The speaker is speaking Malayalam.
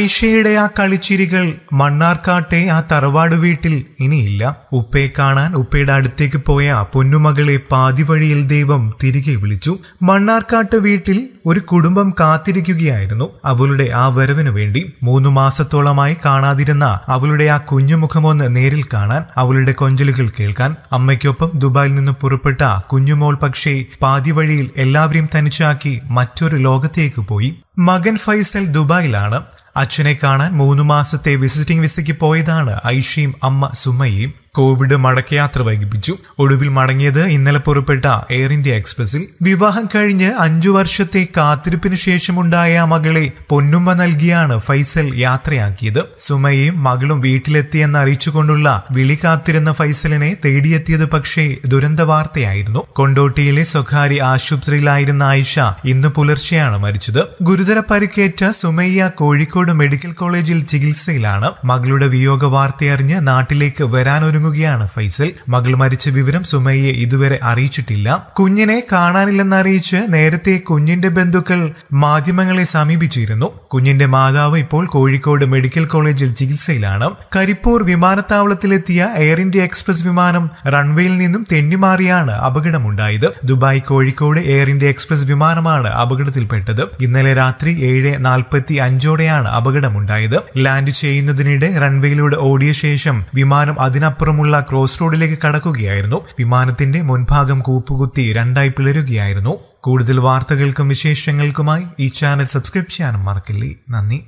ഐഷയുടെ ആ കളിച്ചിരികൾ മണ്ണാർക്കാട്ടെ ആ തറവാട് വീട്ടിൽ ഇനിയില്ല ഉപ്പയെ കാണാൻ ഉപ്പയുടെ അടുത്തേക്ക് പോയ പൊന്നുമകളെ പാതിവഴിയിൽ ദൈവം തിരികെ വിളിച്ചു മണ്ണാർക്കാട്ട് വീട്ടിൽ ഒരു കുടുംബം കാത്തിരിക്കുകയായിരുന്നു അവളുടെ ആ വരവിനു വേണ്ടി മൂന്നു മാസത്തോളമായി കാണാതിരുന്ന അവളുടെ ആ കുഞ്ഞുമുഖമൊന്ന് നേരിൽ കാണാൻ അവളുടെ കൊഞ്ചലുകൾ കേൾക്കാൻ അമ്മയ്ക്കൊപ്പം ദുബായിൽ നിന്ന് പുറപ്പെട്ട കുഞ്ഞുമോൾ പക്ഷേ പാതിവഴിയിൽ എല്ലാവരെയും തനിച്ചാക്കി മറ്റൊരു ലോകത്തേക്ക് പോയി മകൻ ഫൈസൽ ദുബായിലാണ് അച്ഛനെ കാണാൻ മൂന്ന് മാസത്തെ വിസിറ്റിംഗ് വിസയ്ക്ക് പോയതാണ് ഐഷയും അമ്മ സുമയും കോവിഡ് മടക്കയാത്ര വൈകിപ്പിച്ചു ഒടുവിൽ മടങ്ങിയത് ഇന്നലെ പുറപ്പെട്ട എയർ ഇന്ത്യ എക്സ്പ്രസിൽ വിവാഹം കഴിഞ്ഞ് അഞ്ചു വർഷത്തെ കാത്തിരിപ്പിനു ശേഷമുണ്ടായ മകളെ പൊന്നുമ്മ നൽകിയാണ് ഫൈസൽ യാത്രയാക്കിയത് സുമയും മകളും വീട്ടിലെത്തിയെന്ന് അറിയിച്ചുകൊണ്ടുള്ള വിളി കാത്തിരുന്ന ഫൈസലിനെ തേടിയെത്തിയത് പക്ഷേ ദുരന്ത വാർത്തയായിരുന്നു കൊണ്ടോട്ടിയിലെ സ്വകാര്യ ആശുപത്രിയിലായിരുന്ന ആയിഷ ഇന്ന് പുലർച്ചെയാണ് മരിച്ചത് ഗുരുതര പരിക്കേറ്റ സുമയ്യ കോഴിക്കോട് മെഡിക്കൽ കോളേജിൽ ചികിത്സയിലാണ് മകളുടെ വിയോഗ വാർത്തയറിഞ്ഞ് നാട്ടിലേക്ക് വരാനൊരുങ്ങും ഒരുങ്ങുകയാണ് ഫൈസൽ മകൾ മരിച്ച വിവരം സുമയ്യെ ഇതുവരെ അറിയിച്ചിട്ടില്ല കുഞ്ഞിനെ കാണാനില്ലെന്നറിയിച്ച് നേരത്തെ കുഞ്ഞിന്റെ ബന്ധുക്കൾ മാധ്യമങ്ങളെ സമീപിച്ചിരുന്നു കുഞ്ഞിന്റെ മാതാവ് ഇപ്പോൾ കോഴിക്കോട് മെഡിക്കൽ കോളേജിൽ ചികിത്സയിലാണ് കരിപ്പൂർ വിമാനത്താവളത്തിലെത്തിയ എയർ ഇന്ത്യ എക്സ്പ്രസ് വിമാനം റൺവേയിൽ നിന്നും തെന്നിമാറിയാണ് അപകടമുണ്ടായത് Dubai Kozhikode Air India Express വിമാനമാണ് അപകടത്തിൽപ്പെട്ടത് ഇന്നലെ രാത്രി ഏഴ് നാൽപ്പത്തി അഞ്ചോടെയാണ് അപകടമുണ്ടായത് ലാൻഡ് ചെയ്യുന്നതിനിടെ റൺവേയിലൂടെ ഓടിയ ശേഷം വിമാനം അതിനപ്പുറം ദൂരമുള്ള ക്രോസ് റോഡിലേക്ക് കടക്കുകയായിരുന്നു വിമാനത്തിന്റെ മുൻഭാഗം കൂപ്പുകുത്തി രണ്ടായി പിളരുകയായിരുന്നു കൂടുതൽ വാർത്തകൾക്കും വിശേഷങ്ങൾക്കുമായി ഈ ചാനൽ സബ്സ്ക്രൈബ് ചെയ്യാനും മറക്കില്ലേ നന്ദി